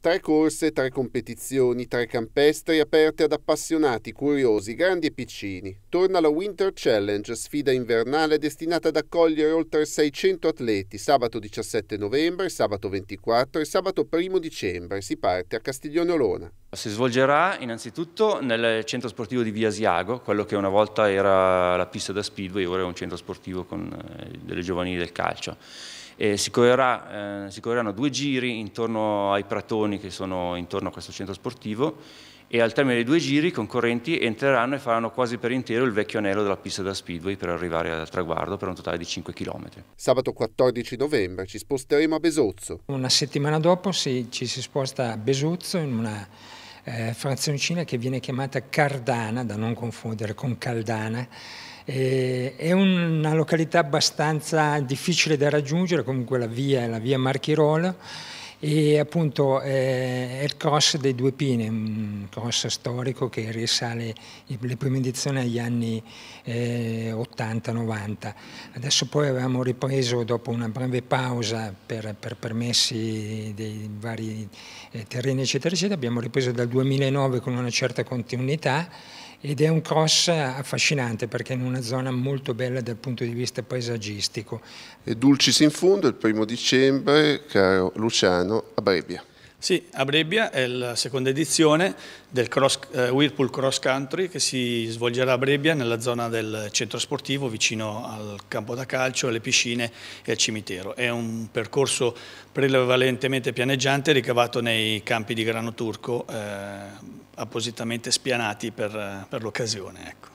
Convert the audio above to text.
Tre corse, tre competizioni, tre campestri aperte ad appassionati, curiosi, grandi e piccini. Torna la Winter Challenge, sfida invernale destinata ad accogliere oltre 600 atleti, sabato 17 novembre, sabato 24 e sabato 1 dicembre. Si parte a Castiglione Olona. Si svolgerà innanzitutto nel centro sportivo di Via Asiago, quello che una volta era la pista da speedway, ora è un centro sportivo con eh, delle giovanili del calcio. Si, correrà, eh, si, correranno due giri intorno ai pratoni che sono intorno a questo centro sportivo e al termine dei due giri i concorrenti entreranno e faranno quasi per intero il vecchio anello della pista da speedway per arrivare al traguardo per un totale di 5 km. Sabato 14 novembre ci sposteremo a Besozzo. Una settimana dopo si, ci si sposta a Besozzo in una eh, frazioncina che viene chiamata Cardana, da non confondere con Caldana. Eh, è una località abbastanza difficile da raggiungere, comunque la via è la via Marchirolo e appunto eh, è il cross dei due pini, un cross storico che risale le prime edizioni agli anni eh, 80-90. Adesso poi avevamo ripreso dopo una breve pausa per, per permessi dei vari eh, terreni eccetera eccetera, abbiamo ripreso dal 2009 con una certa continuità ed è un cross affascinante perché è in una zona molto bella dal punto di vista paesaggistico. E Dulcis in fondo, il primo dicembre, caro Luciano, a Brebbia. Sì, a Brebbia è la seconda edizione del cross, eh, Whirlpool Cross Country che si svolgerà a Brebbia nella zona del centro sportivo vicino al campo da calcio, alle piscine e al cimitero. È un percorso prevalentemente pianeggiante ricavato nei campi di grano turco eh, appositamente spianati per, per l'occasione. Ecco.